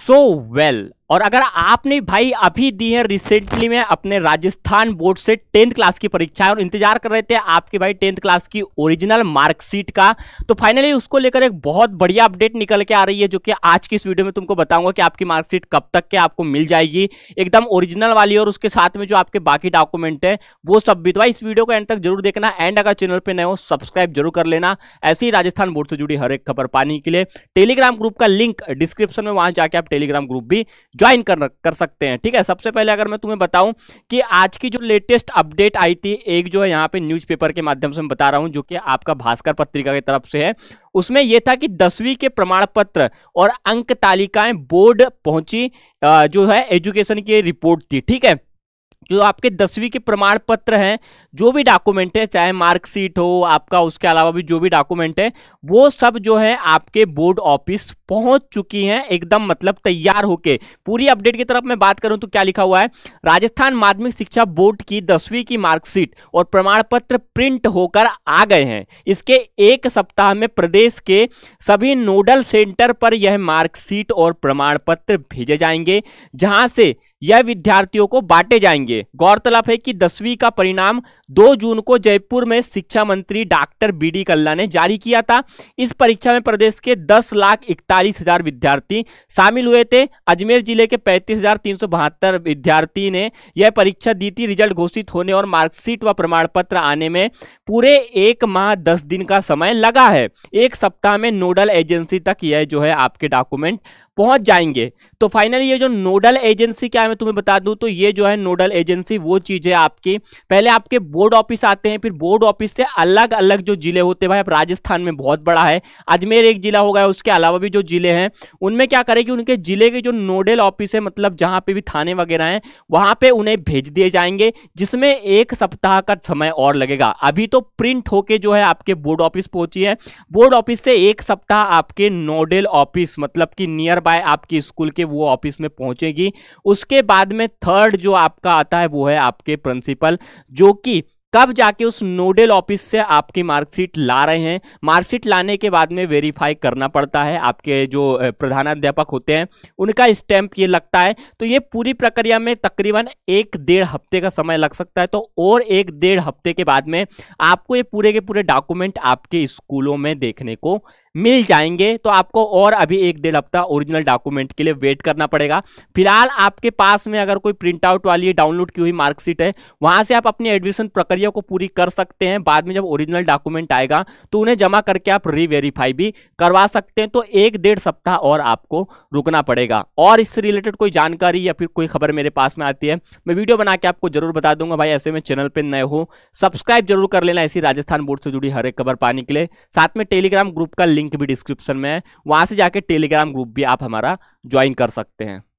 so well और अगर आपने भाई अभी दी है रिसेंटली में अपने राजस्थान बोर्ड से टेंथ क्लास की है और इंतजार कर रहे थे आपके भाई टेंथ क्लास की ओरिजिनल मार्कशीट का तो फाइनली उसको लेकर एक बहुत बढ़िया अपडेट निकल के आ रही है जो कि आज की इस वीडियो में तुमको बताऊंगा कि आपकी मार्कशीट कब तक के आपको मिल जाएगी एकदम ओरिजिनल वाली और उसके साथ में जो आपके बाकी डॉक्यूमेंट है वो सब भी तो इस वीडियो को एंड तक जरूर देखना एंड अगर चैनल पर नए हो सब्सक्राइब जरूर कर लेना ऐसे ही राजस्थान बोर्ड से जुड़ी हर एक खबर पाने के लिए टेलीग्राम ग्रुप का लिंक डिस्क्रिप्शन में वहां जाके आप टेलीग्राम ग्रुप भी ज्वाइन कर कर सकते हैं ठीक है सबसे पहले अगर मैं तुम्हें बताऊं कि आज की जो लेटेस्ट अपडेट आई थी एक जो है यहाँ पे न्यूज़पेपर के माध्यम से मैं बता रहा हूँ जो कि आपका भास्कर पत्रिका की तरफ से है उसमें यह था कि दसवीं के प्रमाण पत्र और अंक तालिकाएं बोर्ड पहुंची जो है एजुकेशन की रिपोर्ट थी ठीक है जो आपके दसवीं के प्रमाण पत्र हैं जो भी डॉक्यूमेंट है चाहे मार्कशीट हो आपका उसके अलावा भी जो भी डॉक्यूमेंट है वो सब जो है आपके बोर्ड ऑफिस पहुंच चुकी हैं एकदम मतलब तैयार होके पूरी अपडेट की तरफ मैं बात करूं तो क्या लिखा हुआ है राजस्थान माध्यमिक शिक्षा बोर्ड की दसवीं की मार्कशीट और प्रमाण पत्र प्रिंट होकर आ गए हैं इसके एक सप्ताह में प्रदेश के सभी नोडल सेंटर पर यह मार्कशीट और प्रमाण पत्र भेजे जाएंगे जहाँ से यह विद्यार्थियों को बांटे जाएंगे गौरतलब है कि दसवीं का परिणाम 2 जून को जयपुर में शिक्षा मंत्री डॉक्टर बी डी कल्ला ने जारी किया था इस परीक्षा में प्रदेश के दस लाख इकतालीस हजार विद्यार्थी शामिल हुए थे अजमेर जिले के पैंतीस हजार तीन सौ बहत्तर विद्यार्थी ने यह परीक्षा दी थी रिजल्ट घोषित होने और मार्कशीट व प्रमाण पत्र आने में पूरे एक माह दस दिन का समय लगा है एक सप्ताह में नोडल एजेंसी तक यह जो है आपके डॉक्यूमेंट पहुंच जाएंगे तो फाइनली ये जो नोडल एजेंसी क्या है मैं तुम्हें बता दूं तो ये जो है नोडल एजेंसी वो चीज़ है आपकी पहले आपके बोर्ड ऑफिस आते हैं फिर बोर्ड ऑफिस से अलग अलग जो जिले होते हैं भाई आप राजस्थान में बहुत बड़ा है अजमेर एक जिला होगा उसके अलावा भी जो जिले हैं उनमें क्या करें कि उनके जिले के जो नोडल ऑफिस है मतलब जहां पे भी थाने वगैरह हैं वहां पर उन्हें भेज दिए जाएंगे जिसमें एक सप्ताह का समय और लगेगा अभी तो प्रिंट होके जो है आपके बोर्ड ऑफिस पहुंची है बोर्ड ऑफिस से एक सप्ताह आपके नोडल ऑफिस मतलब कि नियर नियर बाय आपके स्कूल के वो ऑफिस में पहुंचेगी उसके बाद में थर्ड जो आपका आता है वो है आपके प्रिंसिपल जो कि कब जाके उस नोडल ऑफिस से आपकी मार्कशीट ला रहे हैं मार्कशीट लाने के बाद में वेरीफाई करना पड़ता है आपके जो प्रधानाध्यापक होते हैं उनका स्टैंप ये लगता है तो ये पूरी प्रक्रिया में तकरीबन एक डेढ़ हफ्ते का समय लग सकता है तो और एक डेढ़ हफ्ते के बाद में आपको ये पूरे के पूरे डॉक्यूमेंट आपके स्कूलों में देखने को मिल जाएंगे तो आपको और अभी एक डेढ़ हफ्ता ओरिजिनल डॉक्यूमेंट के लिए वेट करना पड़ेगा फिलहाल आपके पास में अगर कोई प्रिंट आउट वाली डाउनलोड की हुई मार्कशीट है वहां से आप अपनी एडमिशन प्रक्रिया को पूरी कर सकते हैं बाद में जब ओरिजिनल डॉक्यूमेंट आएगा तो उन्हें जमा करके आप रीवेरीफाई भी करवा सकते हैं तो एक डेढ़ सप्ताह और आपको रुकना पड़ेगा और इससे रिलेटेड कोई जानकारी या फिर कोई खबर मेरे पास में आती है मैं वीडियो बना के आपको जरूर बता दूंगा भाई ऐसे में चैनल पर नए हो सब्सक्राइब जरूर कर लेना ऐसी राजस्थान बोर्ड से जुड़ी हर एक खबर पाने के लिए साथ में टेलीग्राम ग्रुप का लिंक भी डिस्क्रिप्शन में है वहाँ से जाके टेलीग्राम ग्रुप भी आप हमारा ज्वाइन कर सकते हैं